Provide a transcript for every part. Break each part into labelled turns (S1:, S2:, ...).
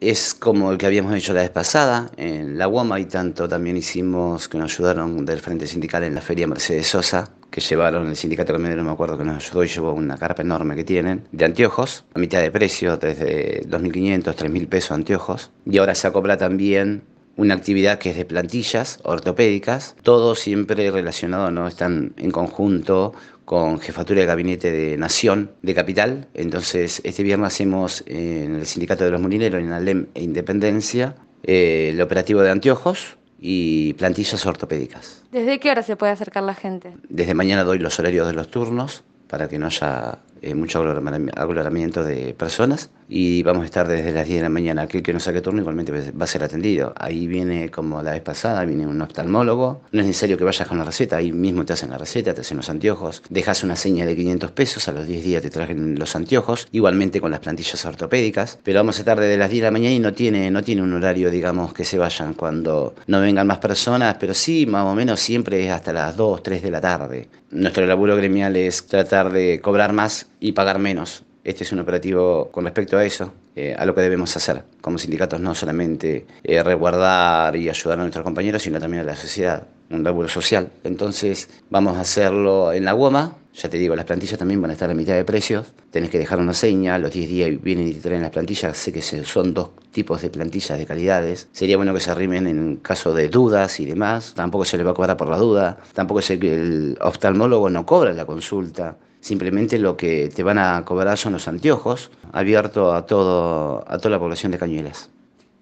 S1: es como el que habíamos hecho la vez pasada en la UOMA y tanto también hicimos que nos ayudaron del Frente Sindical en la Feria Mercedes Sosa, que llevaron el sindicato no me acuerdo que nos ayudó y llevó una carpa enorme que tienen, de anteojos, a mitad de precio, desde 2.500, 3.000 pesos anteojos. Y ahora se acopla también una actividad que es de plantillas ortopédicas, todo siempre relacionado, ¿no? Están en conjunto con Jefatura de Gabinete de Nación de Capital. Entonces, este viernes hacemos eh, en el Sindicato de los Molineros, en Alem e Independencia, eh, el operativo de anteojos y plantillas ortopédicas. ¿Desde qué hora se puede acercar la gente? Desde mañana doy los horarios de los turnos para que no haya eh, mucho aglomeramiento de personas y vamos a estar desde las 10 de la mañana. Aquel que no saque turno igualmente va a ser atendido. Ahí viene, como la vez pasada, viene un oftalmólogo. No es necesario que vayas con la receta, ahí mismo te hacen la receta, te hacen los anteojos. Dejas una seña de 500 pesos, a los 10 días te traen los anteojos, igualmente con las plantillas ortopédicas. Pero vamos a estar desde las 10 de la mañana y no tiene, no tiene un horario, digamos, que se vayan cuando no vengan más personas, pero sí, más o menos siempre es hasta las 2, 3 de la tarde. Nuestro laburo gremial es tratar de cobrar más y pagar menos. Este es un operativo con respecto a eso, eh, a lo que debemos hacer como sindicatos, no solamente eh, resguardar y ayudar a nuestros compañeros, sino también a la sociedad un laburo social. Entonces vamos a hacerlo en la goma. Ya te digo, las plantillas también van a estar a mitad de precios. Tenés que dejar una seña, los 10 días vienen y te traen las plantillas. Sé que son dos tipos de plantillas de calidades. Sería bueno que se arrimen en caso de dudas y demás. Tampoco se les va a cobrar por la duda. Tampoco sé que el oftalmólogo no cobra la consulta. Simplemente lo que te van a cobrar son los anteojos, abierto a, todo, a toda la población de Cañuelas.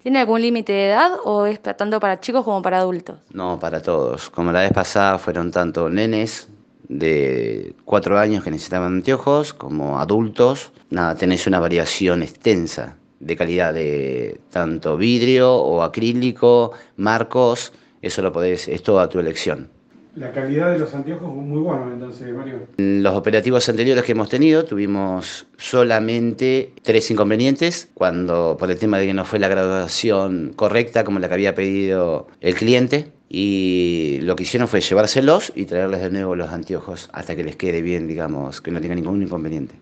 S1: ¿Tiene algún límite de edad o es tanto para chicos como para adultos? No, para todos. Como la vez pasada fueron tanto nenes de cuatro años que necesitaban anteojos como adultos. Nada, tenés una variación extensa de calidad de tanto vidrio o acrílico, marcos, eso lo podés, es toda a tu elección. La calidad de los anteojos muy buena entonces, Mario. Los operativos anteriores que hemos tenido tuvimos solamente tres inconvenientes, cuando por el tema de que no fue la graduación correcta como la que había pedido el cliente, y lo que hicieron fue llevárselos y traerles de nuevo los anteojos hasta que les quede bien, digamos, que no tenga ningún inconveniente.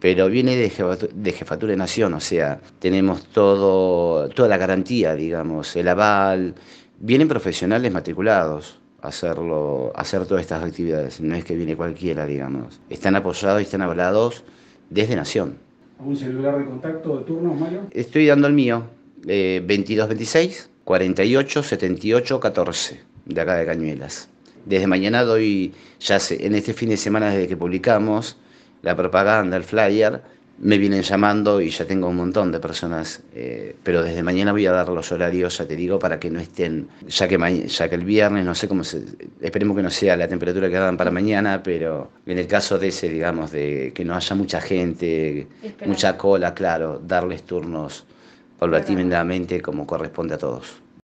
S1: Pero viene de jefatura de, nación, o sea, tenemos todo, toda la garantía, digamos, el aval, vienen profesionales matriculados hacerlo, hacer todas estas actividades. No es que viene cualquiera, digamos. Están apoyados y están hablados desde Nación. ¿Algún celular de contacto de turno, Mario? Estoy dando el mío, eh, 2226 48 14, de acá de Cañuelas. Desde mañana doy, ya sé, en este fin de semana desde que publicamos la propaganda, el flyer, me vienen llamando y ya tengo un montón de personas, eh, pero desde mañana voy a dar los horarios, ya te digo, para que no estén, ya que, ya que el viernes, no sé cómo se, esperemos que no sea la temperatura que dan para mañana, pero en el caso de ese, digamos, de que no haya mucha gente, mucha cola, claro, darles turnos paulatinamente como corresponde a todos.